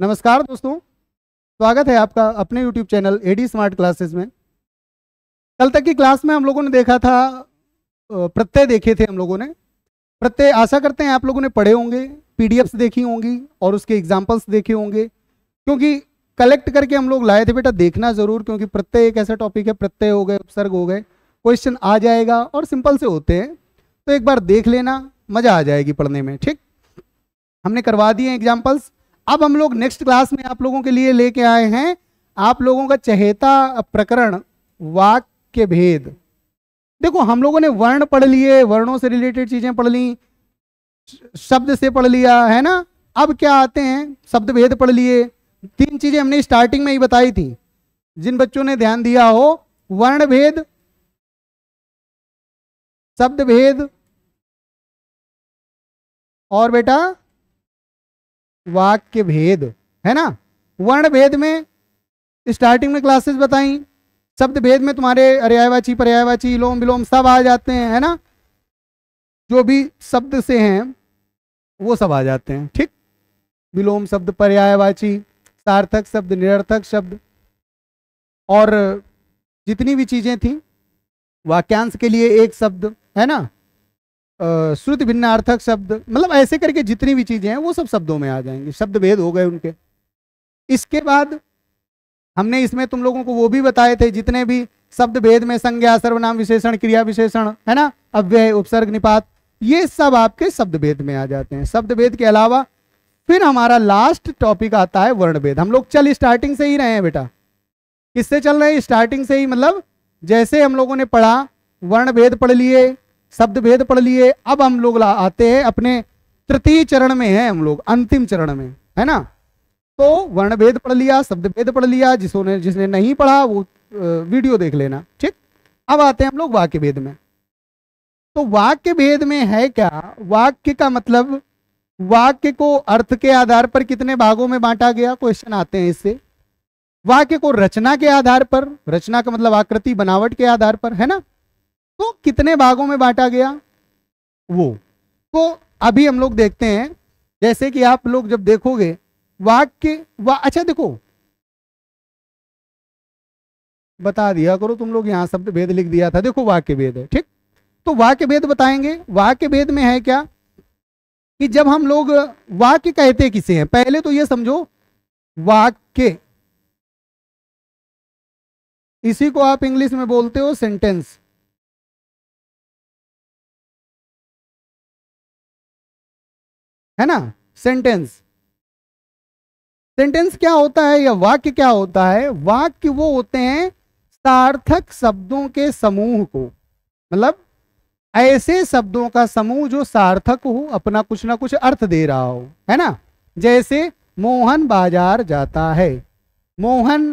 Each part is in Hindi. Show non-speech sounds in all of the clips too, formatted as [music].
नमस्कार दोस्तों स्वागत है आपका अपने YouTube channel A D smart classes में कल तक की क्लास में हम लोगों ने देखा था प्रत्यय देखे थे हम लोगों ने प्रत्यय आशा करते हैं आप लोगों ने पढ़े होंगे पी देखी होंगी और उसके एग्जाम्पल्स देखे होंगे क्योंकि कलेक्ट करके हम लोग लाए थे बेटा देखना जरूर क्योंकि प्रत्यय एक ऐसा टॉपिक है प्रत्यय हो गए उपसर्ग हो गए क्वेश्चन आ जाएगा और सिंपल से होते हैं तो एक बार देख लेना मज़ा आ जाएगी पढ़ने में ठीक हमने करवा दिए एग्जाम्पल्स अब हम लोग नेक्स्ट क्लास में आप लोगों के लिए लेके आए हैं आप लोगों का चहेता प्रकरण वाक्य भेद देखो हम लोगों ने वर्ण पढ़ लिए वर्णों से रिलेटेड चीजें पढ़ ली शब्द से पढ़ लिया है ना अब क्या आते हैं शब्द भेद पढ़ लिए तीन चीजें हमने स्टार्टिंग में ही बताई थी जिन बच्चों ने ध्यान दिया हो वर्ण भेद शब्द भेद और बेटा वाक्य भेद है ना वर्ण भेद में स्टार्टिंग में क्लासेस बताई शब्द भेद में तुम्हारे अर्यायवाची पर्यायवाची लोम विलोम सब आ जाते हैं है ना जो भी शब्द से हैं वो सब आ जाते हैं ठीक विलोम शब्द पर्यायवाची सार्थक शब्द निरर्थक शब्द और जितनी भी चीज़ें थी वाक्यांश के लिए एक शब्द है ना श्रुति भिन्नार्थक शब्द मतलब ऐसे करके जितनी भी चीज़ें हैं वो सब शब्दों में आ जाएंगे शब्द भेद हो गए उनके इसके बाद हमने इसमें तुम लोगों को वो भी बताए थे जितने भी शब्द भेद में संज्ञा सर्वनाम विशेषण क्रिया विशेषण है ना अव्यय उपसर्ग निपात ये सब आपके शब्द भेद में आ जाते हैं शब्द भेद के अलावा फिर हमारा लास्ट टॉपिक आता है वर्ण भेद हम लोग चल स्टार्टिंग से ही रहे हैं बेटा किससे चल रहे हैं स्टार्टिंग से ही मतलब जैसे हम लोगों ने पढ़ा वर्ण भेद पढ़ लिए शब्द भेद पढ़ लिए अब हम लोग आते हैं अपने तृतीय चरण में है हम लोग अंतिम चरण में है ना तो वर्ण भेद पढ़ लिया शब्द भेद पढ़ लिया जिसने जिसने नहीं पढ़ा वो वीडियो देख लेना ठीक अब आते हैं हम लोग वाक्य भेद में तो वाक्य भेद में है क्या वाक्य का मतलब वाक्य को अर्थ के आधार पर कितने भागों में बांटा गया क्वेश्चन आते हैं इससे वाक्य को रचना के आधार पर रचना का मतलब आकृति बनावट के आधार पर है ना को कितने भागों में बांटा गया वो तो अभी हम लोग देखते हैं जैसे कि आप लोग जब देखोगे वाक्य वा अच्छा देखो बता दिया करो तुम लोग यहां शब्द भेद लिख दिया था देखो वाक्य भेद है ठीक तो वाक्य भेद बताएंगे वाक्य भेद में है क्या कि जब हम लोग वाक्य कहते किसे हैं पहले तो ये समझो वाक्य इसी को आप इंग्लिश में बोलते हो सेंटेंस है ना सेंटेंस सेंटेंस क्या होता है या वाक्य क्या होता है वाक्य वो होते हैं सार्थक शब्दों के समूह को मतलब ऐसे शब्दों का समूह जो सार्थक हो अपना कुछ ना कुछ अर्थ दे रहा हो है ना जैसे मोहन बाजार जाता है मोहन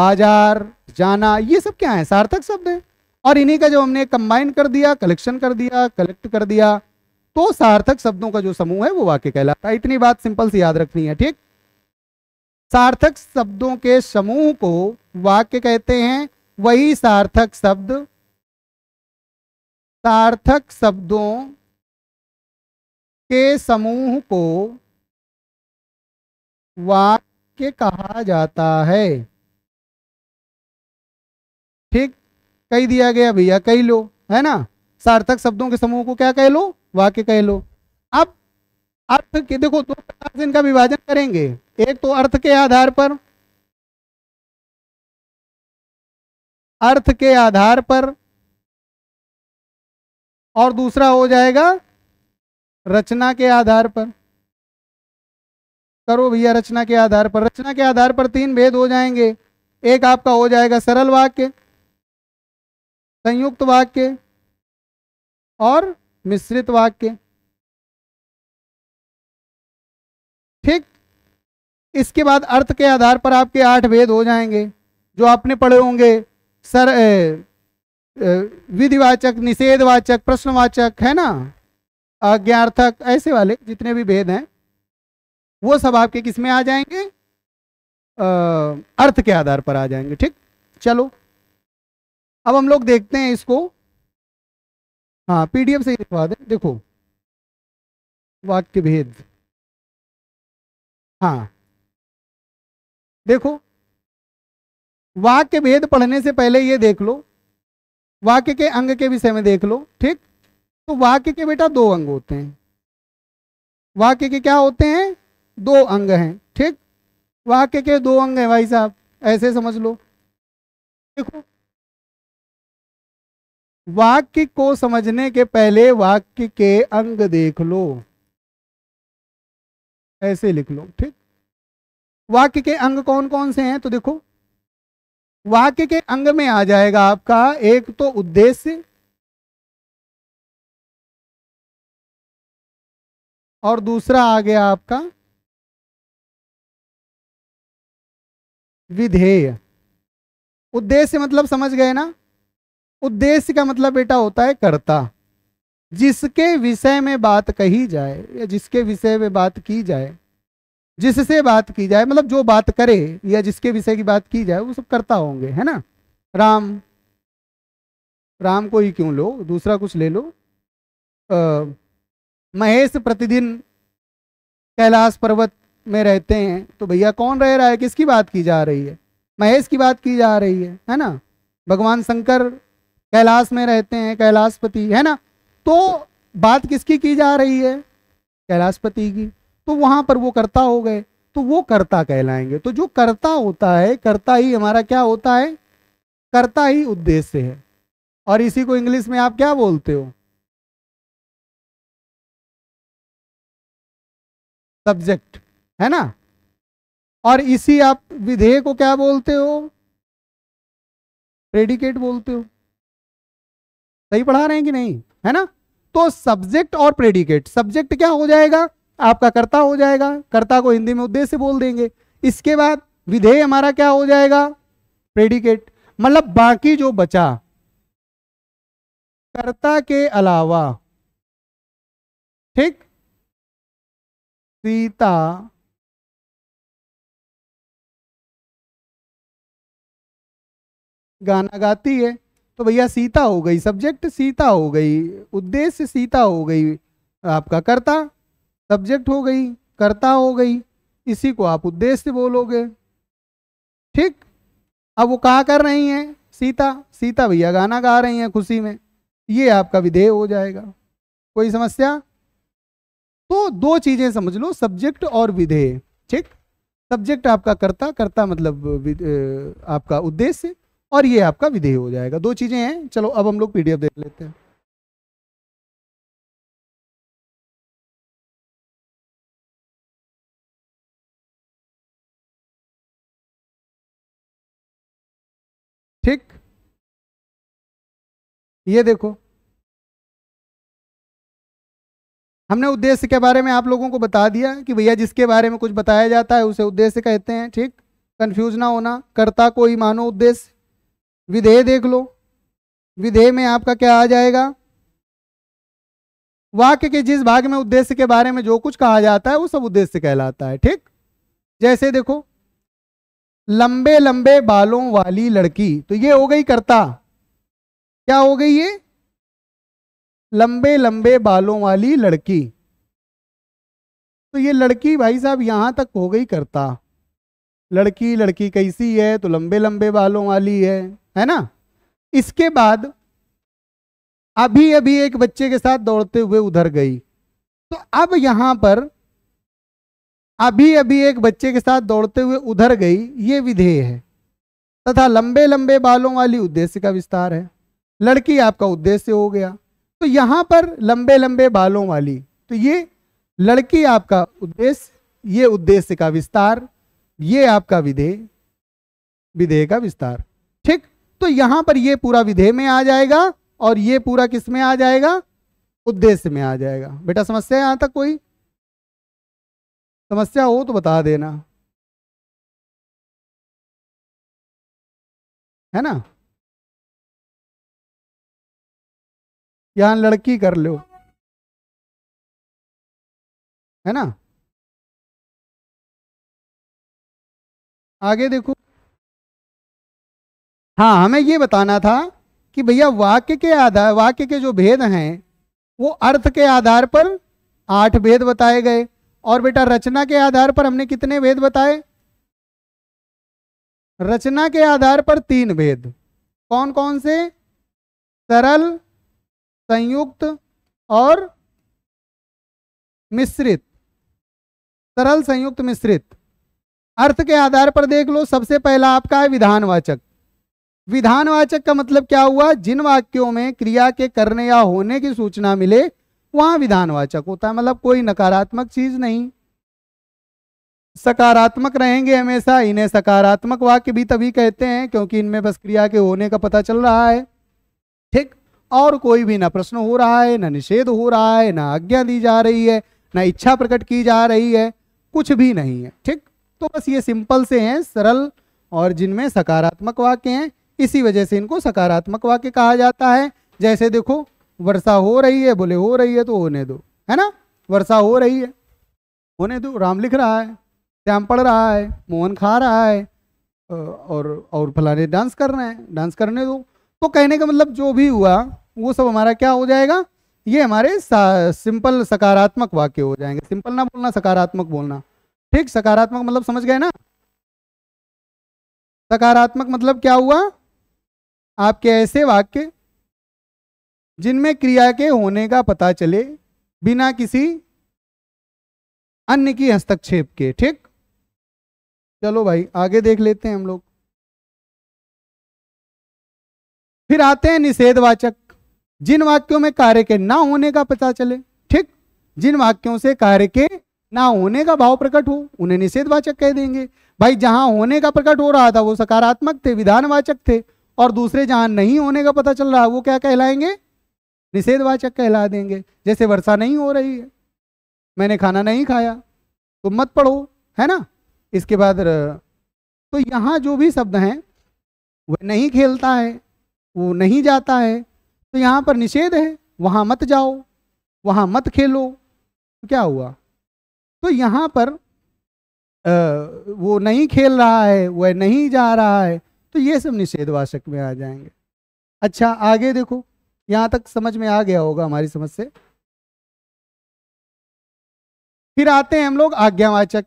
बाजार जाना ये सब क्या है सार्थक शब्द है और इन्हीं का जो हमने कंबाइन कर दिया कलेक्शन कर दिया कलेक्ट कर दिया तो सार्थक शब्दों का जो समूह है वो वाक्य कहलाता है इतनी बात सिंपल सी याद रखनी है ठीक सार्थक शब्दों के समूह को वाक्य कहते हैं वही सार्थक शब्द सार्थक शब्दों के समूह को वाक्य कहा जाता है ठीक कही दिया गया भैया कही लो है ना सार्थक शब्दों के समूह को क्या कह लो वाक्य कह लो अब अर्थ के देखो दो प्रकार से इनका विभाजन करेंगे एक तो अर्थ के आधार पर अर्थ के आधार पर और दूसरा हो जाएगा रचना के आधार पर करो भैया रचना के आधार पर रचना के आधार पर तीन भेद हो जाएंगे एक आपका हो जाएगा सरल वाक्य संयुक्त वाक्य और मिश्रित वाक्य ठीक इसके बाद अर्थ के आधार पर आपके आठ भेद हो जाएंगे जो आपने पढ़े होंगे सर विधिवाचक निषेधवाचक प्रश्नवाचक है ना अज्ञार्थक ऐसे वाले जितने भी भेद हैं वो सब आपके किस में आ जाएंगे आ, अर्थ के आधार पर आ जाएंगे ठीक चलो अब हम लोग देखते हैं इसको हाँ पीडीएफ से ही लिखवा दें देखो वाक्य भेद हाँ देखो वाक्य भेद पढ़ने से पहले ये देख लो वाक्य के अंग के विषय में देख लो ठीक तो वाक्य के बेटा दो अंग होते हैं वाक्य के क्या होते हैं दो अंग हैं ठीक वाक्य के दो अंग हैं भाई साहब ऐसे समझ लो देखो वाक्य को समझने के पहले वाक्य के अंग देख लो ऐसे लिख लो ठीक वाक्य के अंग कौन कौन से हैं तो देखो वाक्य के अंग में आ जाएगा आपका एक तो उद्देश्य और दूसरा आ गया आपका विधेय उद्देश्य मतलब समझ गए ना उद्देश्य का मतलब बेटा होता है कर्ता जिसके विषय में बात कही जाए या जिसके विषय में बात की जाए जिससे बात की जाए मतलब जो बात करे या जिसके विषय की बात की जाए वो सब करता होंगे है ना राम राम को ही क्यों लो दूसरा कुछ ले लो आ, महेश प्रतिदिन कैलाश पर्वत में रहते हैं तो भैया कौन रह रहा है किसकी बात की जा रही है महेश की बात की जा रही है है ना भगवान शंकर कैलाश में रहते हैं कैलाशपति है ना तो बात किसकी की जा रही है कैलाशपति की तो वहां पर वो कर्ता हो गए तो वो कर्ता कहलाएंगे तो जो कर्ता होता है कर्ता ही हमारा क्या होता है कर्ता ही उद्देश्य है और इसी को इंग्लिश में आप क्या बोलते हो सब्जेक्ट है ना और इसी आप विधेय को क्या बोलते हो प्रेडिकेट बोलते हो सही पढ़ा रहे हैं कि नहीं है ना तो सब्जेक्ट और प्रेडिकेट सब्जेक्ट क्या हो जाएगा आपका कर्ता हो जाएगा कर्ता को हिंदी में उद्देश्य बोल देंगे इसके बाद विधेय हमारा क्या हो जाएगा प्रेडिकेट मतलब बाकी जो बचा कर्ता के अलावा ठीक सीता गाना गाती है तो भैया सीता हो गई सब्जेक्ट सीता हो गई उद्देश्य सीता हो गई आपका कर्ता सब्जेक्ट हो गई कर्ता हो गई इसी को आप उद्देश्य बोलोगे ठीक अब वो कहा कर रही हैं सीता सीता भैया गाना गा रही हैं खुशी में ये आपका विधेय हो जाएगा कोई समस्या तो दो चीजें समझ लो सब्जेक्ट और विधेय ठीक सब्जेक्ट आपका कर्ता कर्ता मतलब आपका उद्देश्य और ये आपका विधेय हो जाएगा दो चीजें हैं चलो अब हम लोग पीडीएफ देख लेते हैं ठीक ये देखो हमने उद्देश्य के बारे में आप लोगों को बता दिया कि भैया जिसके बारे में कुछ बताया जाता है उसे उद्देश्य कहते हैं ठीक कंफ्यूज ना होना कर्ता को ही मानो उद्देश्य विधेय देख लो विधेय में आपका क्या आ जाएगा वाक्य के जिस भाग में उद्देश्य के बारे में जो कुछ कहा जाता है वो सब उद्देश्य कहलाता है ठीक जैसे देखो लंबे लंबे बालों वाली लड़की तो ये हो गई कर्ता क्या हो गई ये लंबे लंबे बालों वाली लड़की तो ये लड़की भाई साहब यहां तक हो गई कर्ता लड़की लड़की कैसी है तो लंबे लंबे बालों वाली है है ना इसके बाद अभी अभी एक बच्चे के साथ दौड़ते हुए उधर गई तो अब यहां पर अभी अभी एक बच्चे के साथ दौड़ते हुए उधर गई ये विधेय है तथा लंबे लंबे बालों वाली उद्देश्य का विस्तार है लड़की आपका उद्देश्य हो गया तो यहां पर लंबे लंबे बालों वाली तो ये लड़की आपका उद्देश्य ये उद्देश्य का विस्तार ये आपका विधेय विधेय का विस्तार तो यहां पर यह पूरा विधेय में आ जाएगा और यह पूरा किस में आ जाएगा उद्देश्य में आ जाएगा बेटा समस्या यहां तक कोई समस्या हो तो बता देना है ना यहां लड़की कर लो है ना आगे देखो हाँ हमें ये बताना था कि भैया वाक्य के आधार वाक्य के जो भेद हैं वो अर्थ के आधार पर आठ भेद बताए गए और बेटा रचना के आधार पर हमने कितने भेद बताए रचना के आधार पर तीन भेद कौन कौन से सरल संयुक्त और मिश्रित सरल संयुक्त मिश्रित अर्थ के आधार पर देख लो सबसे पहला आपका है विधानवाचक विधानवाचक का मतलब क्या हुआ जिन वाक्यों में क्रिया के करने या होने की सूचना मिले वहां विधानवाचक होता है मतलब कोई नकारात्मक चीज नहीं सकारात्मक रहेंगे हमेशा इन्हें सकारात्मक वाक्य भी तभी कहते हैं क्योंकि इनमें बस क्रिया के होने का पता चल रहा है ठीक और कोई भी ना प्रश्न हो रहा है ना निषेध हो रहा है ना आज्ञा दी जा रही है ना इच्छा प्रकट की जा रही है कुछ भी नहीं है ठीक तो बस ये सिंपल से हैं सरल और जिनमें सकारात्मक वाक्य हैं इसी वजह से इनको सकारात्मक वाक्य कहा जाता है जैसे देखो वर्षा हो रही है बोले हो रही है तो होने दो है ना वर्षा हो रही है होने दो राम लिख रहा है श्याम पढ़ रहा है मोहन खा रहा है और और फलाने डांस कर रहे हैं डांस करने दो तो कहने का मतलब जो भी हुआ वो सब हमारा क्या हो जाएगा ये हमारे सिंपल सकारात्मक वाक्य हो जाएंगे सिंपल ना बोलना सकारात्मक बोलना ठीक सकारात्मक मतलब समझ गए ना सकारात्मक मतलब क्या हुआ आपके ऐसे वाक्य जिनमें क्रिया के होने का पता चले बिना किसी अन्य की हस्तक्षेप के ठीक चलो भाई आगे देख लेते हैं हम लोग फिर आते हैं निषेधवाचक जिन वाक्यों में कार्य के ना होने का पता चले ठीक जिन वाक्यों से कार्य के ना होने का भाव प्रकट हो उन्हें निषेधवाचक कह देंगे भाई जहां होने का प्रकट हो रहा था वो सकारात्मक थे विधानवाचक थे और दूसरे जहां नहीं होने का पता चल रहा है वो क्या कहलाएंगे निषेधवाचक कहला देंगे जैसे वर्षा नहीं हो रही है मैंने खाना नहीं खाया तो मत पढ़ो है ना इसके बाद तो यहाँ जो भी शब्द हैं वह नहीं खेलता है वो नहीं जाता है तो यहाँ पर निषेध है वहाँ मत जाओ वहाँ मत खेलो तो क्या हुआ तो यहाँ पर आ, वो नहीं खेल रहा है वह नहीं जा रहा है तो ये सब निषेधवाचक में आ जाएंगे अच्छा आगे देखो यहां तक समझ में आ गया होगा हमारी समझ से फिर आते हैं हम लोग आज्ञावाचक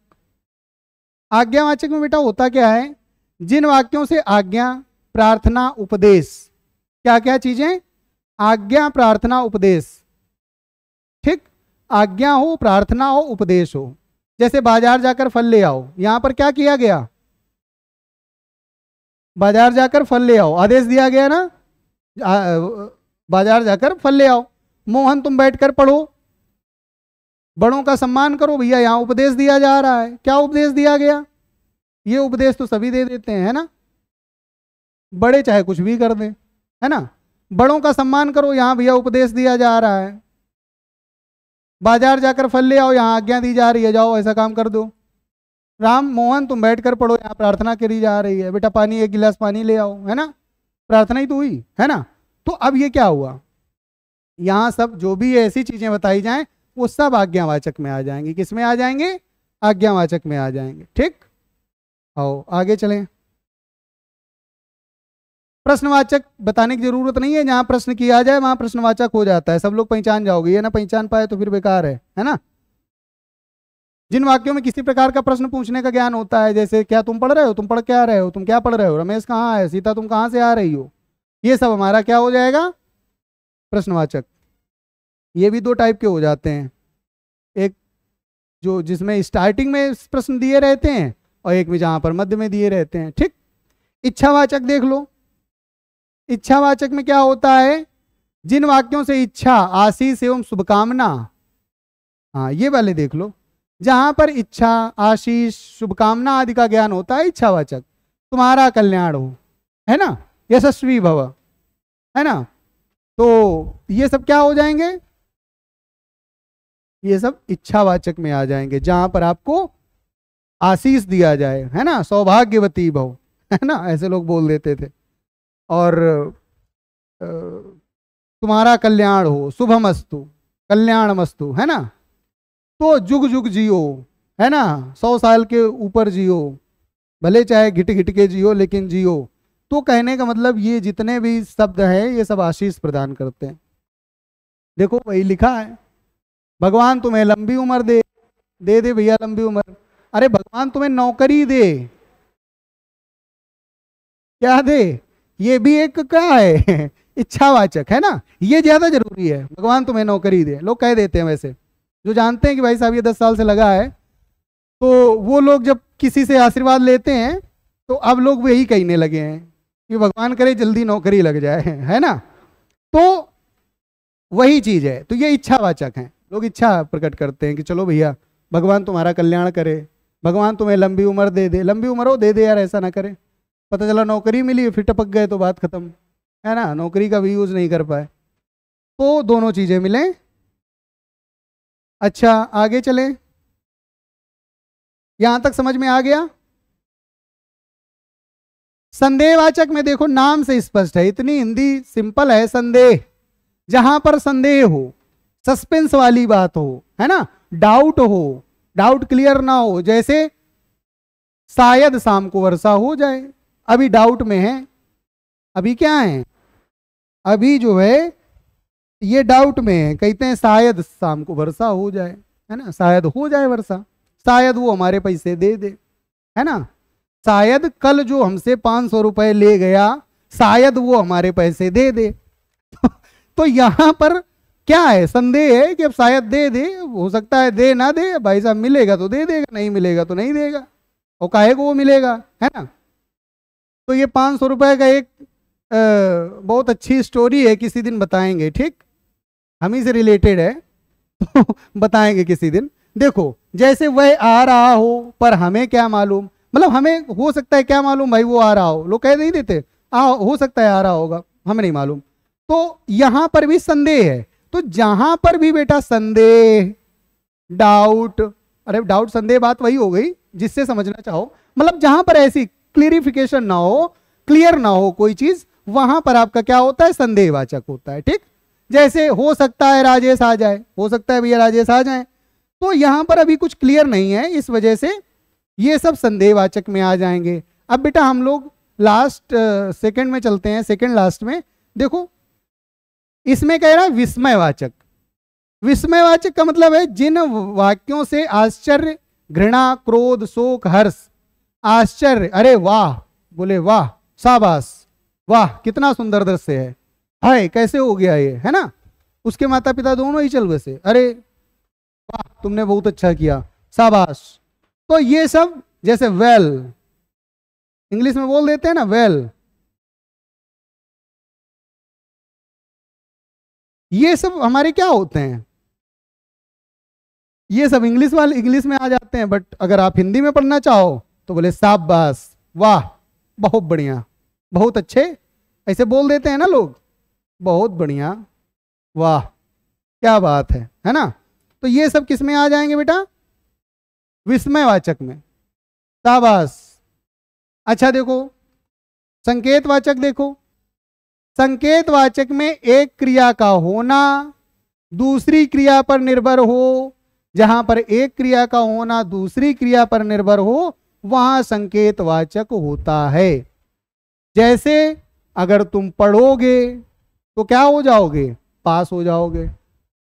आज्ञावाचक में बेटा होता क्या है जिन वाक्यों से आज्ञा प्रार्थना उपदेश क्या क्या चीजें आज्ञा प्रार्थना उपदेश ठीक आज्ञा हो प्रार्थना हो उपदेश हो जैसे बाजार जाकर फल ले आओ यहां पर क्या किया गया बाजार जाकर फल ले आओ आदेश दिया गया ना बाजार जाकर फल ले आओ मोहन तुम बैठकर पढ़ो बड़ों का सम्मान करो भैया यहाँ उपदेश दिया जा रहा है क्या उपदेश दिया गया ये उपदेश तो सभी दे देते हैं है ना बड़े चाहे कुछ भी कर दें है ना बड़ों का सम्मान करो यहाँ भैया उपदेश दिया जा रहा है बाजार जाकर फल ले आओ यहाँ आज्ञा दी जा रही है जाओ ऐसा काम कर दो राम मोहन तुम बैठ कर पढ़ो यहाँ प्रार्थना करी जा रही है बेटा पानी एक गिलास पानी ले आओ है ना प्रार्थना ही तो हुई है ना तो अब ये क्या हुआ यहाँ सब जो भी ऐसी चीजें बताई जाएं वो सब आज्ञावाचक में आ जाएंगी किस में आ जाएंगे आज्ञावाचक में आ जाएंगे ठीक आओ आगे चलें प्रश्नवाचक बताने की जरूरत नहीं है जहां प्रश्न किया जाए वहां प्रश्नवाचक हो जाता है सब लोग पहचान जाओगे ये ना पहचान पाए तो फिर बेकार है है ना जिन वाक्यों में किसी प्रकार का प्रश्न पूछने का ज्ञान होता है जैसे क्या तुम पढ़ रहे हो तुम पढ़ क्या रहे हो तुम क्या पढ़ रहे हो रमेश कहाँ है सीता तुम कहाँ से आ रही हो ये सब हमारा क्या हो जाएगा प्रश्नवाचक ये भी दो टाइप के हो जाते हैं एक जो जिसमें स्टार्टिंग में प्रश्न दिए रहते हैं और एक में जहां पर मध्य में दिए रहते हैं ठीक इच्छावाचक देख लो इच्छावाचक में क्या होता है जिन वाक्यों से इच्छा आशीष एवं शुभकामना हाँ ये वाले देख लो जहां पर इच्छा आशीष शुभकामना आदि का ज्ञान होता है इच्छावाचक तुम्हारा कल्याण हो है ना यशस्वी भव है ना तो ये सब क्या हो जाएंगे ये सब इच्छावाचक में आ जाएंगे जहां पर आपको आशीष दिया जाए है ना सौभाग्यवती भव है ना ऐसे लोग बोल देते थे और तुम्हारा कल्याण हो शुभमस्तु कल्याणमस्तु है ना तो जुग जुग जियो है ना सौ साल के ऊपर जियो भले चाहे घिट घिट के जियो लेकिन जियो तो कहने का मतलब ये जितने भी शब्द हैं ये सब आशीष प्रदान करते हैं देखो वही लिखा है भगवान तुम्हें लंबी उम्र दे दे दे भैया लंबी उम्र अरे भगवान तुम्हें नौकरी दे क्या दे ये भी एक क्या है [laughs] इच्छावाचक है ना ये ज्यादा जरूरी है भगवान तुम्हें नौकरी दे लोग कह देते हैं वैसे जो जानते हैं कि भाई साहब ये दस साल से लगा है तो वो लोग जब किसी से आशीर्वाद लेते हैं तो अब लोग वही कहने लगे हैं कि भगवान करे जल्दी नौकरी लग जाए [laughs] है ना तो वही चीज है तो ये इच्छावाचक है लोग इच्छा प्रकट करते हैं कि चलो भैया भगवान तुम्हारा कल्याण करे भगवान तुम्हें लंबी उम्र दे दे लंबी उम्र हो दे दे यार ऐसा ना करे पता चला नौकरी मिली फिर टपक गए तो बात खत्म है ना नौकरी का भी यूज़ नहीं कर पाए तो दोनों चीज़ें मिलें अच्छा आगे चले यहां तक समझ में आ गया संदेहवाचक में देखो नाम से स्पष्ट है इतनी हिंदी सिंपल है संदेह जहां पर संदेह हो सस्पेंस वाली बात हो है ना डाउट हो डाउट क्लियर ना हो जैसे शायद शाम को वर्षा हो जाए अभी डाउट में है अभी क्या है अभी जो है ये डाउट में है कहते हैं शायद शाम को वर्षा हो जाए है ना शायद हो जाए वर्षा शायद वो हमारे पैसे दे दे है ना शायद कल जो हमसे पांच सौ रुपए ले गया शायद वो हमारे पैसे दे दे [laughs] तो यहां पर क्या है संदेह है कि अब शायद दे दे हो सकता है दे ना दे भाई साहब मिलेगा तो दे देगा नहीं मिलेगा तो नहीं देगा और काहे को वो मिलेगा है ना तो ये पांच सौ रुपए का एक आ, बहुत अच्छी स्टोरी है किसी दिन बताएंगे ठीक हम ही से रिलेटेड है तो [laughs] बताएंगे किसी दिन देखो जैसे वह आ रहा हो पर हमें क्या मालूम मतलब हमें हो सकता है क्या मालूम भाई वो आ रहा हो लोग कह नहीं देते आ हो सकता है आ रहा होगा हमें नहीं मालूम तो यहां पर भी संदेह है तो जहां पर भी बेटा संदेह डाउट अरे डाउट संदेह बात वही हो गई जिससे समझना चाहो मतलब जहां पर ऐसी क्लियरिफिकेशन ना हो क्लियर ना हो कोई चीज वहां पर आपका क्या होता है संदेहवाचक होता है ठीक जैसे हो सकता है राजेश आ जाए हो सकता है भैया राजेश आ जाए तो यहां पर अभी कुछ क्लियर नहीं है इस वजह से ये सब संदेहवाचक में आ जाएंगे अब बेटा हम लोग लास्ट सेकंड में चलते हैं सेकंड लास्ट में देखो इसमें कह रहा है विस्मयवाचक विस्मयवाचक का मतलब है जिन वाक्यों से आश्चर्य घृणा क्रोध शोक हर्ष आश्चर्य अरे वाह बोले वाह शाबाश वाह कितना सुंदर दृश्य है हाय कैसे हो गया ये है ना उसके माता पिता दोनों ही चल बसे अरे वाह तुमने बहुत अच्छा किया शाबाश तो ये सब जैसे वेल इंग्लिश में बोल देते हैं ना वेल ये सब हमारे क्या होते हैं ये सब इंग्लिश वाले इंग्लिश में आ जाते हैं बट अगर आप हिंदी में पढ़ना चाहो तो बोले साबास वाह बहुत बढ़िया बहुत अच्छे ऐसे बोल देते हैं ना लोग बहुत बढ़िया वाह क्या बात है है ना तो ये सब किस में आ जाएंगे बेटा विस्मयवाचक में शाबाश अच्छा देखो संकेतवाचक देखो संकेतवाचक में एक क्रिया का होना दूसरी क्रिया पर निर्भर हो जहां पर एक क्रिया का होना दूसरी क्रिया पर निर्भर हो वहां संकेतवाचक होता है जैसे अगर तुम पढ़ोगे तो क्या हो जाओगे पास हो जाओगे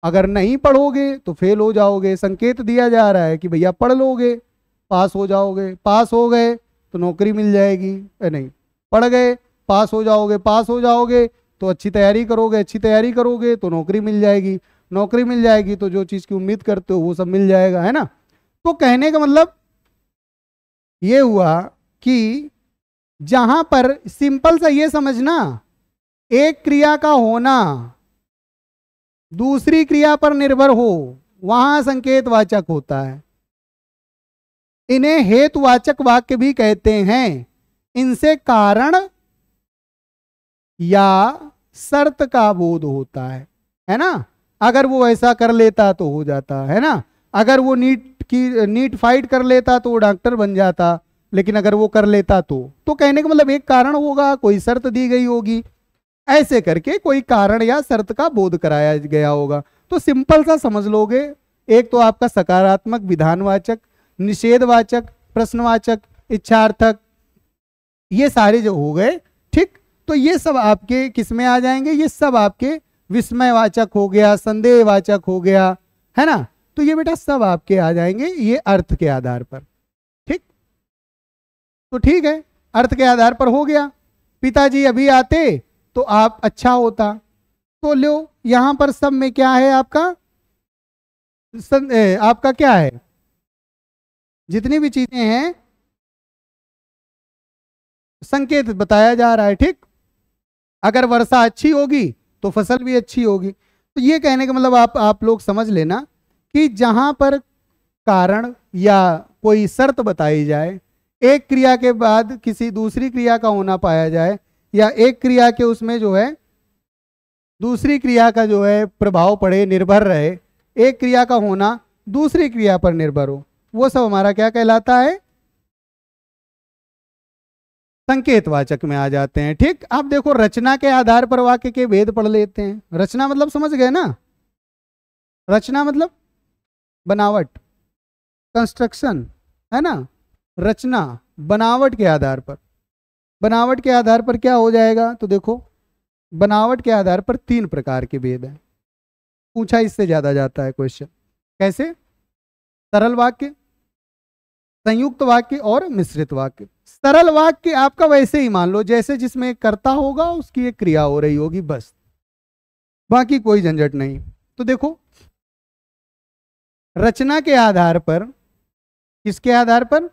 अगर नहीं पढ़ोगे तो फेल हो जाओगे संकेत दिया जा रहा है कि भैया पढ़ लोगे पास हो जाओगे पास हो गए तो नौकरी मिल जाएगी नहीं पढ़ गए पास हो जाओगे पास हो जाओगे तो अच्छी तैयारी करोगे अच्छी तैयारी करोगे तो नौकरी मिल जाएगी नौकरी मिल जाएगी तो जो चीज़ की उम्मीद करते हो वो सब मिल जाएगा है ना तो कहने का मतलब ये हुआ कि जहाँ पर सिंपल सा ये समझना एक क्रिया का होना दूसरी क्रिया पर निर्भर हो वहां संकेतवाचक होता है इन्हें हेतुवाचक वाक्य भी कहते हैं इनसे कारण या शर्त का बोध होता है है ना अगर वो ऐसा कर लेता तो हो जाता है ना अगर वो नीट की नीट फाइट कर लेता तो वो डॉक्टर बन जाता लेकिन अगर वो कर लेता तो तो कहने का मतलब एक कारण होगा कोई शर्त दी गई होगी ऐसे करके कोई कारण या शर्त का बोध कराया गया होगा तो सिंपल सा समझ लोगे एक तो आपका सकारात्मक विधानवाचक निषेधवाचक प्रश्नवाचक इच्छार्थक ये सारे जो हो गए ठीक तो ये सब आपके किस में आ जाएंगे ये सब आपके विस्मयवाचक हो गया संदेहवाचक हो गया है ना तो ये बेटा सब आपके आ जाएंगे ये अर्थ के आधार पर ठीक तो ठीक है अर्थ के आधार पर हो गया पिताजी अभी आते तो आप अच्छा होता तो लो यहां पर सब में क्या है आपका सन, ए, आपका क्या है जितनी भी चीजें हैं संकेत बताया जा रहा है ठीक अगर वर्षा अच्छी होगी तो फसल भी अच्छी होगी तो ये कहने का मतलब आप आप लोग समझ लेना कि जहां पर कारण या कोई शर्त बताई जाए एक क्रिया के बाद किसी दूसरी क्रिया का होना पाया जाए या एक क्रिया के उसमें जो है दूसरी क्रिया का जो है प्रभाव पड़े निर्भर रहे एक क्रिया का होना दूसरी क्रिया पर निर्भर हो वो सब हमारा क्या कहलाता है संकेतवाचक में आ जाते हैं ठीक आप देखो रचना के आधार पर वाक्य के भेद पढ़ लेते हैं रचना मतलब समझ गए ना रचना मतलब बनावट कंस्ट्रक्शन है ना रचना बनावट के आधार पर बनावट के आधार पर क्या हो जाएगा तो देखो बनावट के आधार पर तीन प्रकार के भेद हैं पूछा इससे ज्यादा जाता है क्वेश्चन कैसे सरल वाक्य संयुक्त वाक्य और मिश्रित वाक्य सरल वाक्य आपका वैसे ही मान लो जैसे जिसमें कर्ता होगा उसकी एक क्रिया हो रही होगी बस बाकी कोई झंझट नहीं तो देखो रचना के आधार पर किसके आधार पर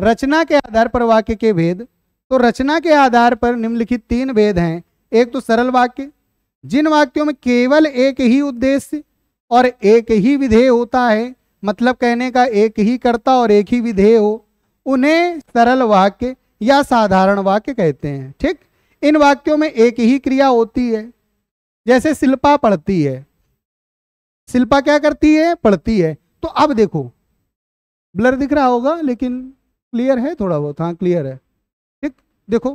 रचना के आधार पर वाक्य के भेद तो रचना के आधार पर निम्नलिखित तीन भेद हैं एक तो सरल वाक्य जिन वाक्यों में केवल एक ही उद्देश्य और एक ही विधेय होता है मतलब कहने का एक ही कर्ता और एक ही विधेय हो उन्हें सरल वाक्य या साधारण वाक्य कहते हैं ठीक इन वाक्यों में एक ही क्रिया होती है जैसे शिल्पा पढ़ती है शिल्पा क्या करती है पढ़ती है तो अब देखो ब्लर दिख रहा होगा लेकिन क्लियर है थोड़ा बहुत हाँ क्लियर है देखो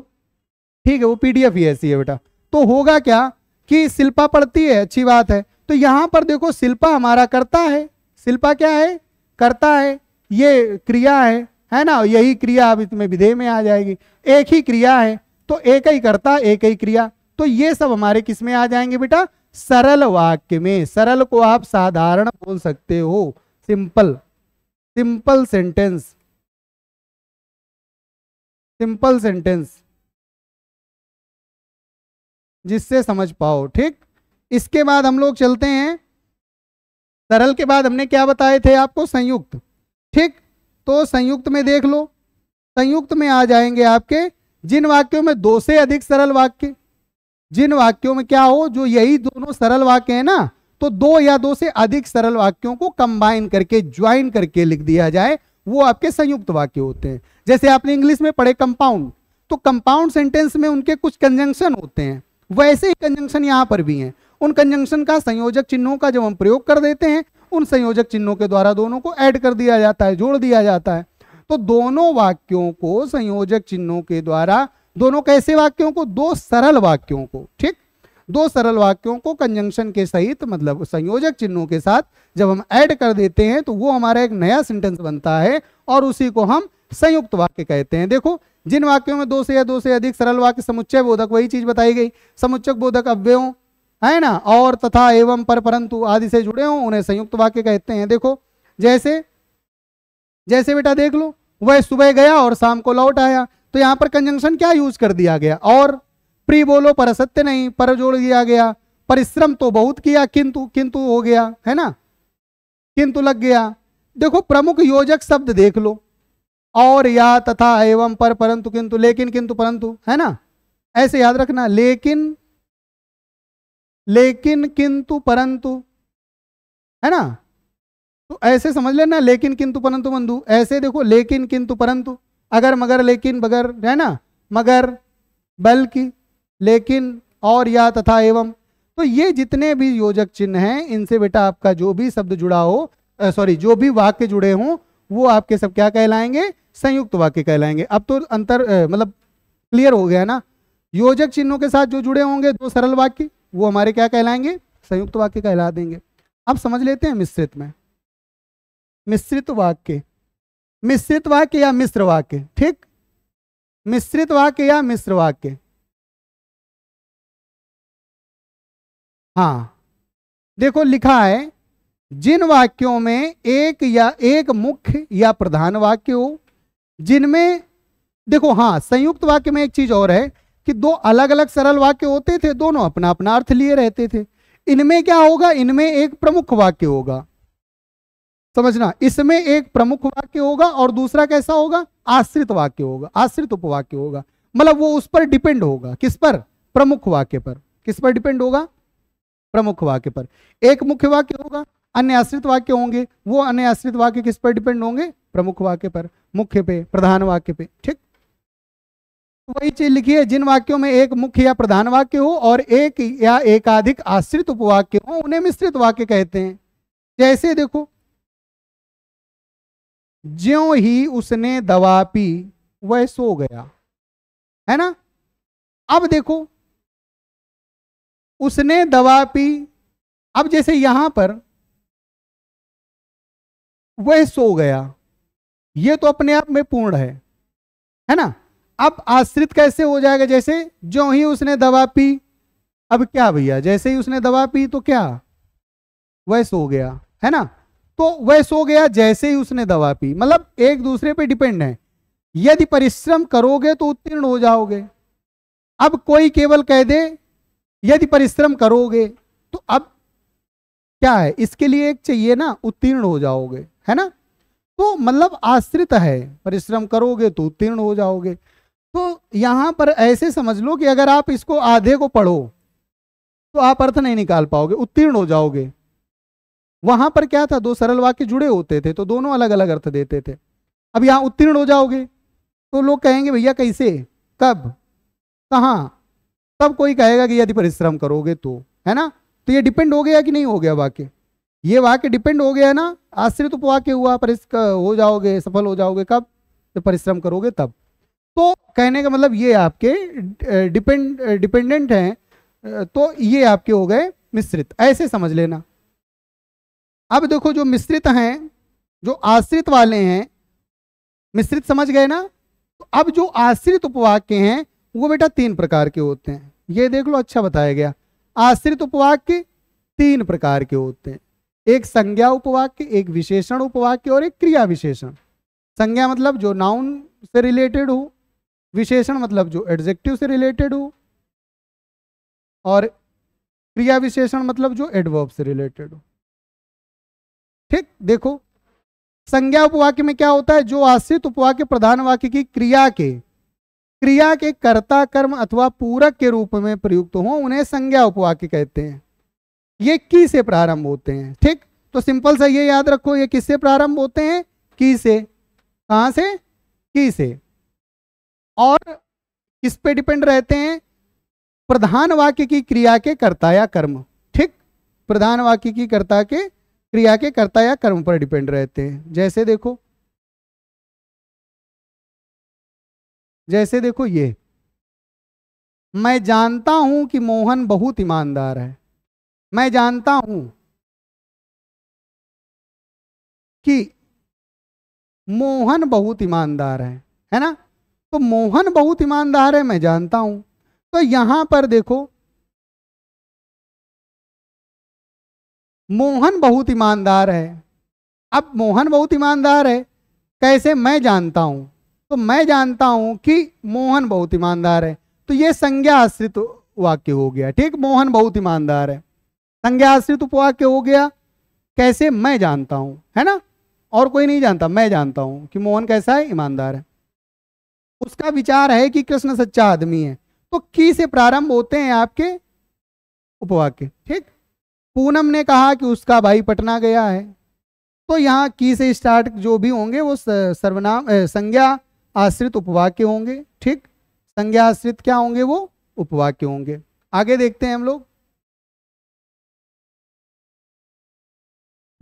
ठीक है वो पीडीएफ ही ऐसी है बेटा तो होगा क्या कि शिल्पा पढ़ती है अच्छी बात है तो यहां पर देखो शिल्पा हमारा करता है शिल्पा क्या है करता है ये क्रिया है है ना यही क्रिया अब इसमें विधेय में आ जाएगी एक ही क्रिया है तो एक ही करता एक ही क्रिया तो ये सब हमारे किस में आ जाएंगे बेटा सरल वाक्य में सरल को आप साधारण बोल सकते हो simple simple sentence simple sentence जिससे समझ पाओ ठीक इसके बाद हम लोग चलते हैं सरल के बाद हमने क्या बताए थे आपको संयुक्त ठीक तो संयुक्त में देख लो संयुक्त में आ जाएंगे आपके जिन वाक्यों में दो से अधिक सरल वाक्य जिन वाक्यों में क्या हो जो यही दोनों सरल वाक्य है ना तो दो या दो से अधिक सरल वाक्यों को कंबाइन करके ज्वाइन करके लिख दिया जाए वो आपके संयुक्त वाक्य होते हैं जैसे आपने इंग्लिश में पढ़े कंपाउंड तो कंपाउंड सेंटेंस में उनके कुछ कंजंक्शन होते हैं वैसे ही कंजंक्शन यहाँ पर भी हैं उन कंजंक्शन का संयोजक चिन्हों का जब हम प्रयोग कर देते हैं उन संयोजक चिन्हों के द्वारा दोनों को ऐड कर दिया जाता है जोड़ दिया जाता है तो दोनों वाक्यों को संयोजक चिन्हों के द्वारा दोनों कैसे वाक्यों को दो सरल वाक्यों को ठीक दो सरल वाक्यों को कंजंक्शन के सहित मतलब संयोजक चिन्हों के साथ जब हम ऐड कर देते हैं तो वो हमारा एक नया सेंटेंस बनता है और उसी को हम संयुक्त वाक्य कहते हैं देखो जिन वाक्यों में दो से या दो से अधिक सरल वाक्य समुच्चय बोधक वही चीज बताई गई समुच्चक बोधक अव्ययों है ना और तथा एवं पर परंतु आदि से जुड़े हों उन्हें संयुक्त वाक्य कहते हैं देखो जैसे जैसे बेटा देख लो वह सुबह गया और शाम को लौट आया तो यहां पर कंजंक्शन क्या यूज कर दिया गया और प्री बोलो पर असत्य नहीं पर जोड़ दिया गया परिश्रम तो बहुत किया किंतु किंतु हो गया है ना किंतु लग गया देखो प्रमुख योजक शब्द देख लो और या तथा एवं पर परंतु किंतु लेकिन किंतु परंतु है ना ऐसे याद रखना लेकिन लेकिन किंतु परंतु है ना तो ऐसे समझ लेना लेकिन किंतु परंतु बंधु ऐसे देखो लेकिन किंतु परंतु अगर मगर लेकिन बगर है ना मगर बल्कि लेकिन और या तथा एवं तो ये जितने भी योजक चिन्ह हैं इनसे बेटा आपका जो भी शब्द जुड़ा हो सॉरी जो भी वाक्य जुड़े हों वो आपके सब क्या कहलाएंगे संयुक्त वाक्य कहलाएंगे अब तो अंतर मतलब क्लियर हो गया ना योजक चिन्हों के साथ जो जुड़े होंगे दो सरल वाक्य वो हमारे क्या कहलाएंगे संयुक्त वाक्य कहला देंगे अब समझ लेते हैं मिश्रित में मिश्रित वाक्य मिश्रित वाक्य या मिश्र वाक्य ठीक मिश्रित वाक्य या मिश्र वाक्य हाँ देखो लिखा है जिन वाक्यों में एक या एक मुख्य या प्रधान वाक्य हो जिनमें देखो हाँ संयुक्त वाक्य में एक चीज और है कि दो अलग अलग सरल वाक्य होते थे दोनों अपना अपना अर्थ लिए रहते थे इनमें क्या होगा इनमें एक प्रमुख वाक्य होगा समझना इसमें एक प्रमुख वाक्य होगा और दूसरा कैसा होगा आश्रित वाक्य होगा आश्रित उपवाक्य होगा मतलब वो उस पर डिपेंड होगा किस पर प्रमुख वाक्य पर किस पर डिपेंड होगा प्रमुख वाक्य पर एक मुख्य वाक्य होगा अन्य आश्रित वाक्य होंगे वो अन्य आश्रित वाक्य किस पर डिपेंड होंगे प्रमुख वाक्य पर मुख्य पे प्रधान वाक्य पे ठीक वही चीज लिखी है जिन वाक्यों में एक मुख्य या प्रधान वाक्य हो और एक या एकाधिक आश्रित उपवाक्य हो उन्हें मिश्रित वाक्य कहते हैं जैसे देखो ज्यो ही उसने दवा पी वह सो गया है ना अब देखो उसने दवा पी अब जैसे यहां पर वह सो गया यह तो अपने आप में पूर्ण है है ना अब आश्रित कैसे हो जाएगा जैसे जो ही उसने दवा पी अब क्या भैया जैसे ही उसने दवा पी तो क्या वह सो गया है ना तो वह सो गया जैसे ही उसने दवा पी मतलब एक दूसरे पे डिपेंड है यदि परिश्रम करोगे तो उत्तीर्ण हो जाओगे अब कोई केवल कह दे यदि परिश्रम करोगे तो अब क्या है इसके लिए एक चाहिए ना उत्तीर्ण हो जाओगे है ना तो मतलब आश्रित है परिश्रम करोगे तो उत्तीर्ण हो जाओगे तो यहां पर ऐसे समझ लो कि अगर आप इसको आधे को पढ़ो तो आप अर्थ नहीं निकाल पाओगे उत्तीर्ण हो जाओगे वहां पर क्या था दो सरल वाक्य जुड़े होते थे तो दोनों अलग अलग अर्थ देते थे अब यहाँ उत्तीर्ण हो जाओगे तो लोग कहेंगे भैया कैसे कब कहा तब कोई कहेगा कि यदि परिश्रम करोगे तो है ना तो ये डिपेंड हो गया कि नहीं हो गया वाक्य ये वाक्य डिपेंड हो गया ना आश्रित तो वाक्य हुआ पर हो जाओगे सफल हो जाओगे कब जब परिश्रम करोगे तब तो कहने का मतलब ये आपके डिपेंड डिपेंडेंट हैं तो ये आपके हो गए मिश्रित ऐसे समझ लेना अब देखो जो मिश्रित हैं जो आश्रित वाले हैं मिश्रित समझ गए ना तो अब जो आश्रित उपवाक्य हैं वो बेटा तीन प्रकार के होते हैं ये देख लो अच्छा बताया गया आश्रित उपवाक्य तीन प्रकार के होते हैं एक संज्ञा उपवाक्य एक विशेषण उपवाक्य और एक क्रिया विशेषण संज्ञा मतलब जो नाउन से रिलेटेड हो विशेषण मतलब जो एडजेक्टिव से रिलेटेड हो और क्रिया विशेषण मतलब जो एडवर्ब से रिलेटेड हो ठीक देखो संज्ञा उपवाक्य में क्या होता है जो आश्रित उपवाक्य प्रधान वाक्य की क्रिया के क्रिया के कर्ता कर्म अथवा पूरक के रूप में प्रयुक्त हो उन्हें संज्ञा उपवाक्य कहते हैं ये की से प्रारंभ होते हैं ठीक तो सिंपल सा ये याद रखो ये किससे प्रारंभ होते हैं की से कहा से की से और किस पे डिपेंड रहते हैं प्रधान वाक्य की क्रिया के कर्ता या कर्म ठीक प्रधान वाक्य की कर्ता के क्रिया के कर्ता या कर्म पर डिपेंड रहते हैं जैसे देखो जैसे देखो ये मैं जानता हूं कि मोहन बहुत ईमानदार है मैं जानता हूं कि मोहन बहुत ईमानदार है है ना तो मोहन बहुत ईमानदार है मैं जानता हूं तो यहां पर देखो मोहन बहुत ईमानदार है अब मोहन बहुत ईमानदार है कैसे मैं जानता हूं तो मैं जानता हूं कि मोहन बहुत ईमानदार है तो ये संज्ञा आश्रित वाक्य हो गया ठीक मोहन बहुत ईमानदार है संज्ञा आश्रित उपवाक्य हो गया कैसे मैं जानता हूं है ना और कोई नहीं जानता मैं जानता हूं कि मोहन कैसा है ईमानदार है उसका विचार है कि कृष्ण सच्चा आदमी है तो की से प्रारंभ होते हैं आपके उपवाक्य ठीक पूनम ने कहा कि उसका भाई पटना गया है तो यहाँ की से स्टार्ट जो भी होंगे वो सर्वनाम संज्ञा आश्रित उपवाक्य होंगे ठीक संज्ञा आश्रित क्या होंगे वो उपवाक्य होंगे आगे देखते हैं हम लोग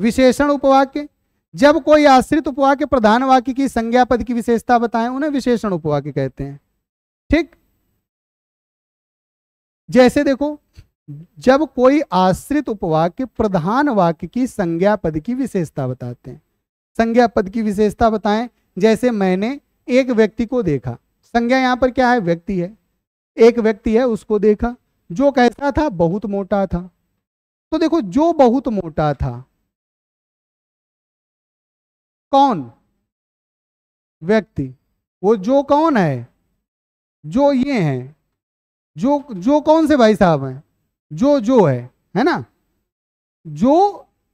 विशेषण उपवाक्य जब कोई आश्रित उपवाक्य प्रधान वाक्य की संज्ञा पद की विशेषता बताएं उन्हें विशेषण उपवाक्य कहते हैं ठीक जैसे देखो जब कोई आश्रित उपवाक्य प्रधान वाक्य की संज्ञा पद की विशेषता बताते हैं संज्ञा पद की विशेषता बताएं जैसे मैंने एक व्यक्ति को देखा संज्ञा यहाँ पर क्या है व्यक्ति है एक व्यक्ति है उसको देखा जो कैसा था बहुत मोटा था तो देखो जो बहुत मोटा था कौन व्यक्ति वो जो कौन है जो ये हैं जो जो कौन से भाई साहब हैं जो जो है है ना जो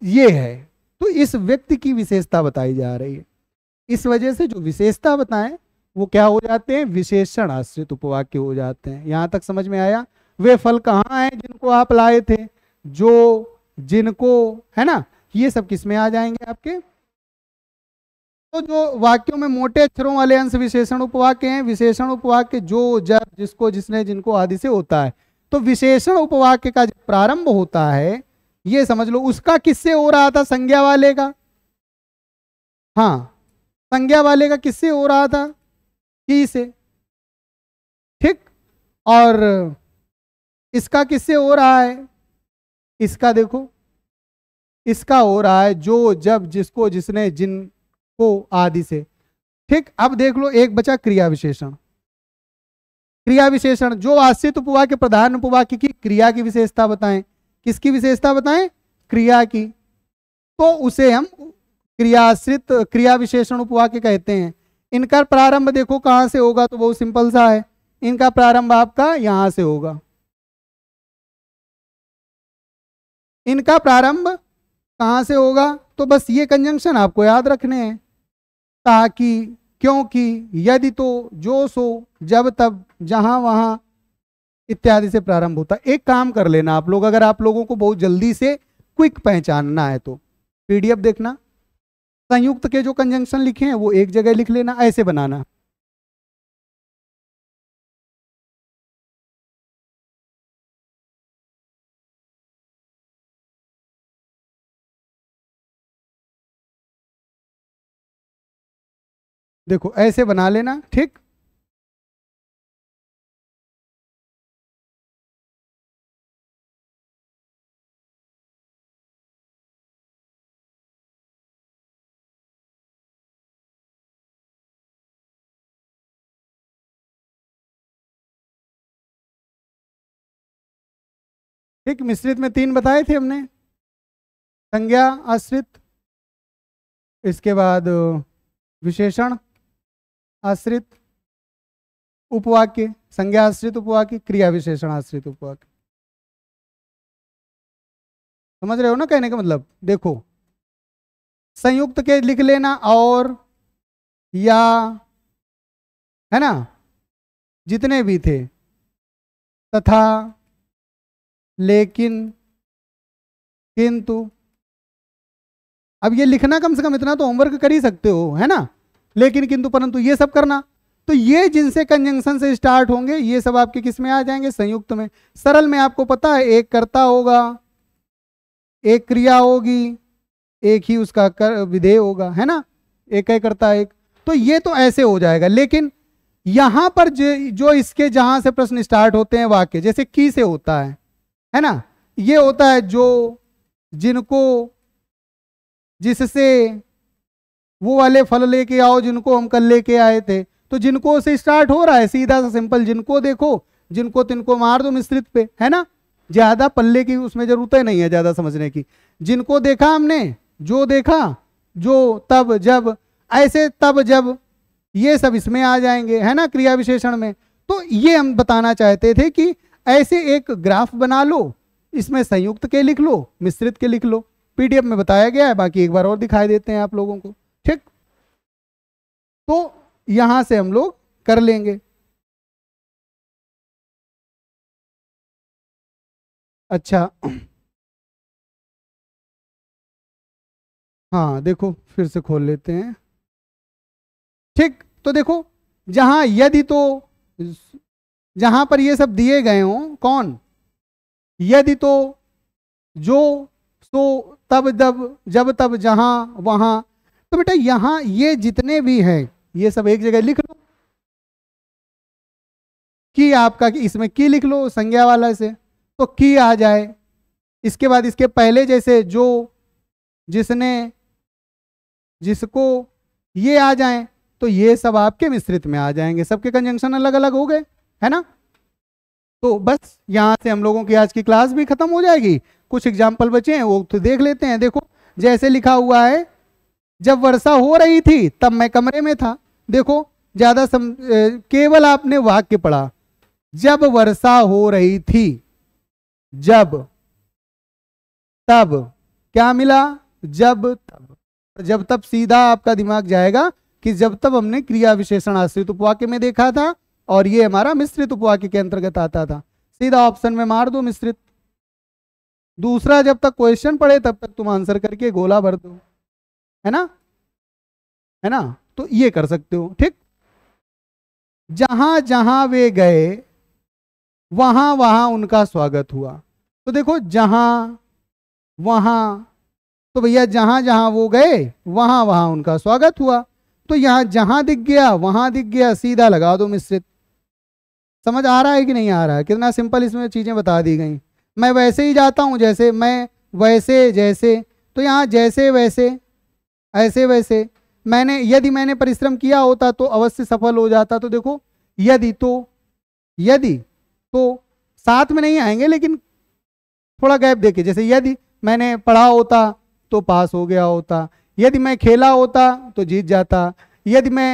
ये है तो इस व्यक्ति की विशेषता बताई जा रही है इस वजह से जो विशेषता बताएं वो क्या हो जाते हैं विशेषण आश्रित उपवाक्य हो जाते हैं यहां तक समझ में आया वे फल कहाँ हैं जिनको आप लाए थे जो जिनको है ना ये सब किस में आ जाएंगे आपके तो जो वाक्यों में मोटे अक्षरों वाले अंश विशेषण उपवाक्य हैं विशेषण उपवाक्य जो जब जिसको जिसने जिनको आदि से होता है तो विशेषण उपवाक्य का जब प्रारंभ होता है ये समझ लो उसका किससे हो रहा था संज्ञा वाले का हाँ संज्ञा वाले का किससे हो रहा था की से ठीक और इसका किससे हो रहा है इसका देखो इसका हो रहा है जो जब जिसको जिसने जिनको आदि से ठीक अब देख लो एक बचा क्रिया विशेषण क्रिया विशेषण जो आश्रित उपवा के प्रधान उपवा की, की क्रिया की विशेषता बताएं किसकी विशेषता बताएं क्रिया की तो उसे हम क्रियाश्रित क्रिया विशेषण उपवाक्य कहते हैं इनका प्रारंभ देखो कहाँ से होगा तो बहुत सिंपल सा है इनका प्रारंभ आपका यहाँ से होगा इनका प्रारंभ कहाँ से होगा तो बस ये कंजंक्शन आपको याद रखने हैं ताकि क्योंकि यदि तो जो सो जब तब जहाँ वहाँ इत्यादि से प्रारंभ होता एक काम कर लेना आप लोग अगर आप लोगों को बहुत जल्दी से क्विक पहचानना है तो पीडीएफ देखना संयुक्त के जो कंजंक्शन लिखे हैं वो एक जगह लिख लेना ऐसे बनाना देखो ऐसे बना लेना ठीक ठीक मिश्रित में तीन बताए थे हमने संज्ञा आश्रित इसके बाद विशेषण आश्रित उपवाक्य संज्ञा आश्रित उपवाक्य क्रिया विशेषण आश्रित उपवाक्य समझ रहे हो ना कहने का मतलब देखो संयुक्त के लिख लेना और या है ना जितने भी थे तथा लेकिन किंतु अब ये लिखना कम से कम इतना तो होमवर्क कर ही सकते हो है ना लेकिन किंतु परंतु ये सब करना तो ये जिनसे कंजंक्शन से स्टार्ट होंगे ये सब आपके किस में आ जाएंगे संयुक्त में सरल में आपको पता है एक करता होगा एक क्रिया होगी एक ही उसका कर विधेय होगा है ना एक है करता एक तो ये तो ऐसे हो जाएगा लेकिन यहां पर जो इसके जहां से प्रश्न स्टार्ट होते हैं वाक्य जैसे की से होता है है ना ये होता है जो जिनको जिससे वो वाले फल लेके आओ जिनको हम कल लेके आए थे तो जिनको से स्टार्ट हो रहा है सीधा सा सिंपल जिनको देखो जिनको तिनको मार दो मिश्रित पे है ना ज्यादा पल्ले की उसमें जरूरत ही नहीं है ज्यादा समझने की जिनको देखा हमने जो देखा जो तब जब ऐसे तब जब ये सब इसमें आ जाएंगे है ना क्रिया विशेषण में तो ये हम बताना चाहते थे कि ऐसे एक ग्राफ बना लो इसमें संयुक्त के लिख लो मिश्रित के लिख लो पीडीएफ में बताया गया है बाकी एक बार और दिखाई देते हैं आप लोगों को ठीक तो यहां से हम लोग कर लेंगे अच्छा हाँ देखो फिर से खोल लेते हैं ठीक तो देखो जहां यदि तो जहां पर ये सब दिए गए हों कौन यदि तो जो सो तब जब जब तब जहां वहां तो बेटा यहां ये जितने भी हैं ये सब एक जगह लिख लो की आपका कि इसमें की लिख लो संज्ञा वाला से तो की आ जाए इसके बाद इसके पहले जैसे जो जिसने जिसको ये आ जाए तो ये सब आपके मिश्रित में आ जाएंगे सबके कंजंक्शन अलग अलग हो गए है ना तो बस यहाँ से हम लोगों की आज की क्लास भी खत्म हो जाएगी कुछ एग्जाम्पल बचे हैं वो तो देख लेते हैं देखो जैसे लिखा हुआ है जब वर्षा हो रही थी तब मैं कमरे में था देखो ज़्यादा सम केवल आपने वाक्य पढ़ा जब वर्षा हो रही थी जब तब क्या मिला जब तब जब तब सीधा आपका दिमाग जाएगा कि जब तब हमने क्रिया विशेषण आश्रित उपवाक्य में देखा था और ये हमारा मिश्रित उपवाक्य के अंतर्गत आता था सीधा ऑप्शन में मार दो मिश्रित दूसरा जब तक क्वेश्चन पढ़े तब तक तुम आंसर करके गोला भर दो है ना है ना तो ये कर सकते हो ठीक जहां जहां वे गए वहां वहां उनका स्वागत हुआ तो देखो जहां वहां तो भैया जहां जहां वो गए वहां वहां उनका स्वागत हुआ तो यहां जहां दिख गया वहां दिख गया सीधा लगा दो मिश्रित समझ आ रहा है कि नहीं आ रहा है कितना सिंपल इसमें चीज़ें बता दी गई मैं वैसे ही जाता हूँ जैसे मैं वैसे जैसे तो यहाँ जैसे वैसे ऐसे वैसे मैंने यदि मैंने परिश्रम किया होता तो अवश्य सफल हो जाता तो देखो यदि तो यदि तो साथ में नहीं आएंगे लेकिन थोड़ा गैप देखे जैसे यदि मैंने पढ़ा होता तो पास हो गया होता यदि मैं खेला होता तो जीत जाता यदि मैं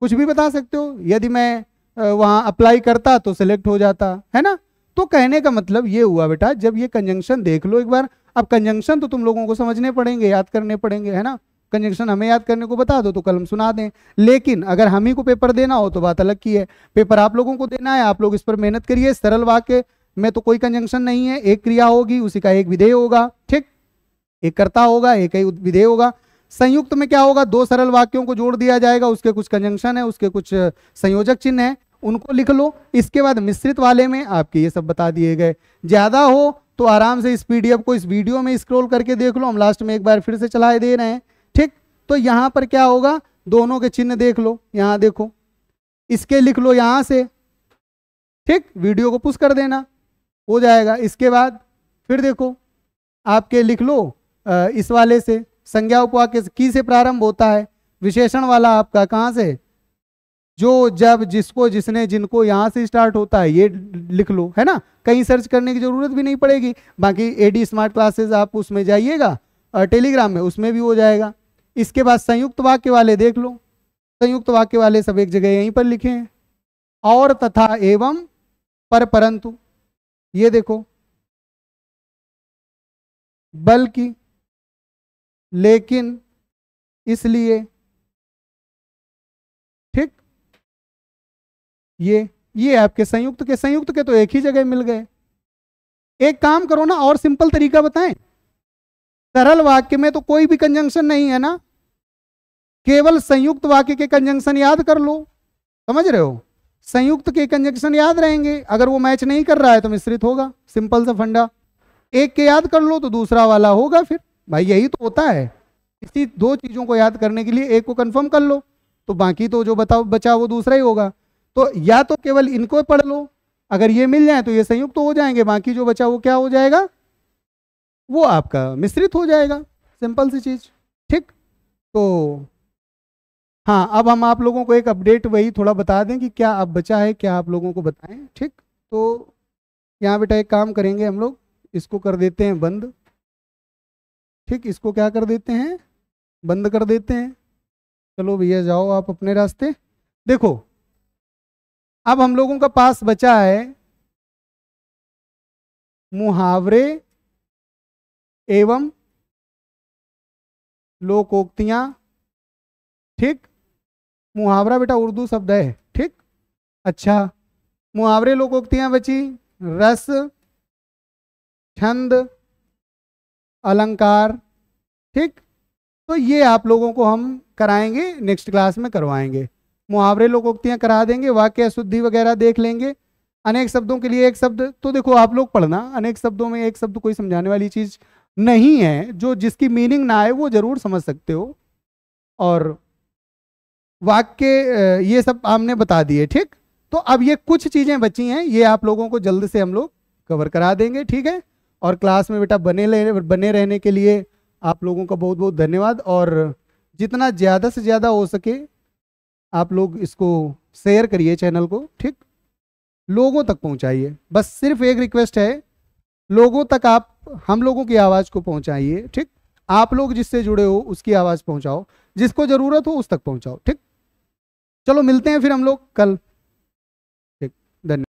कुछ भी बता सकते हो यदि मैं वहाँ अप्लाई करता तो सिलेक्ट हो जाता है ना तो कहने का मतलब ये हुआ बेटा जब ये कंजंक्शन देख लो एक बार अब कंजंक्शन तो तुम लोगों को समझने पड़ेंगे याद करने पड़ेंगे है ना कंजंक्शन हमें याद करने को बता दो तो कलम सुना दें लेकिन अगर हम ही को पेपर देना हो तो बात अलग की है पेपर आप लोगों को देना है आप लोग इस पर मेहनत करिए सरल वाक्य में तो कोई कंजंक्शन नहीं है एक क्रिया होगी उसी का एक विधेय होगा ठीक एक करता होगा एक ही विधेय होगा संयुक्त में क्या होगा दो सरल वाक्यों को जोड़ दिया जाएगा उसके कुछ कंजंक्शन है उसके कुछ संयोजक चिन्ह है उनको लिख लो इसके बाद मिश्रित वाले में आपके ये सब बता दिए गए ज़्यादा हो तो आराम से इस पीडीएफ को इस वीडियो में स्क्रॉल करके देख लो हम लास्ट में एक बार फिर से चलाए दे रहे हैं ठीक तो यहाँ पर क्या होगा दोनों के चिन्ह देख लो यहाँ देखो इसके लिख लो यहाँ से ठीक वीडियो को पुश कर देना हो जाएगा इसके बाद फिर देखो आपके लिख लो इस वाले से संज्ञा उपवा किस की से प्रारंभ होता है विशेषण वाला आपका कहाँ से जो जब जिसको जिसने जिनको यहाँ से स्टार्ट होता है ये लिख लो है ना कहीं सर्च करने की ज़रूरत भी नहीं पड़ेगी बाकी एडी स्मार्ट क्लासेस आप उसमें जाइएगा और टेलीग्राम में उसमें भी हो जाएगा इसके बाद संयुक्त वाक्य वाले देख लो संयुक्त वाक्य वाले सब एक जगह यहीं पर लिखे हैं और तथा एवं पर परंतु ये देखो बल्कि लेकिन इसलिए ठीक ये ये आपके संयुक्त के संयुक्त के तो एक ही जगह मिल गए एक काम करो ना और सिंपल तरीका बताएं सरल वाक्य में तो कोई भी कंजंक्शन नहीं है ना केवल संयुक्त वाक्य के कंजंक्शन याद कर लो समझ रहे हो संयुक्त के कंजंक्शन याद रहेंगे अगर वो मैच नहीं कर रहा है तो मिश्रित होगा सिंपल सा फंडा एक के याद कर लो तो दूसरा वाला होगा फिर भाई यही तो होता है इसी दो चीज़ों को याद करने के लिए एक को कंफर्म कर लो तो बाकी तो जो बताओ बचा वो दूसरा ही होगा तो या तो केवल इनको पढ़ लो अगर ये मिल जाए तो ये संयुक्त तो हो जाएंगे बाकी जो बचा वो क्या हो जाएगा वो आपका मिश्रित हो जाएगा सिंपल सी चीज़ ठीक तो हाँ अब हम आप लोगों को एक अपडेट वही थोड़ा बता दें कि क्या अब बचा है क्या आप लोगों को बताएं ठीक तो यहाँ बेटा एक काम करेंगे हम लोग इसको कर देते हैं बंद ठीक इसको क्या कर देते हैं बंद कर देते हैं चलो भैया जाओ आप अपने रास्ते देखो अब हम लोगों का पास बचा है मुहावरे एवं लोकोक्तियां ठीक मुहावरा बेटा उर्दू शब्द है ठीक अच्छा मुहावरे लोकोक्तियां बची रस छंद अलंकार ठीक तो ये आप लोगों को हम कराएंगे नेक्स्ट क्लास में करवाएंगे मुहावरे लोकोक्तियाँ करा देंगे वाक्य शुद्धि वगैरह देख लेंगे अनेक शब्दों के लिए एक शब्द तो देखो आप लोग पढ़ना अनेक शब्दों में एक शब्द कोई समझाने वाली चीज़ नहीं है जो जिसकी मीनिंग ना आए वो जरूर समझ सकते हो और वाक्य ये सब हमने बता दिए ठीक तो अब ये कुछ चीज़ें बची हैं ये आप लोगों को जल्द से हम लोग कवर करा देंगे ठीक है और क्लास में बेटा बने ले बने रहने के लिए आप लोगों का बहुत बहुत धन्यवाद और जितना ज़्यादा से ज़्यादा हो सके आप लोग इसको शेयर करिए चैनल को ठीक लोगों तक पहुंचाइए बस सिर्फ एक रिक्वेस्ट है लोगों तक आप हम लोगों की आवाज़ को पहुंचाइए ठीक आप लोग जिससे जुड़े हो उसकी आवाज़ पहुंचाओ जिसको ज़रूरत हो उस तक पहुंचाओ ठीक चलो मिलते हैं फिर हम लोग कल ठीक धन्यवाद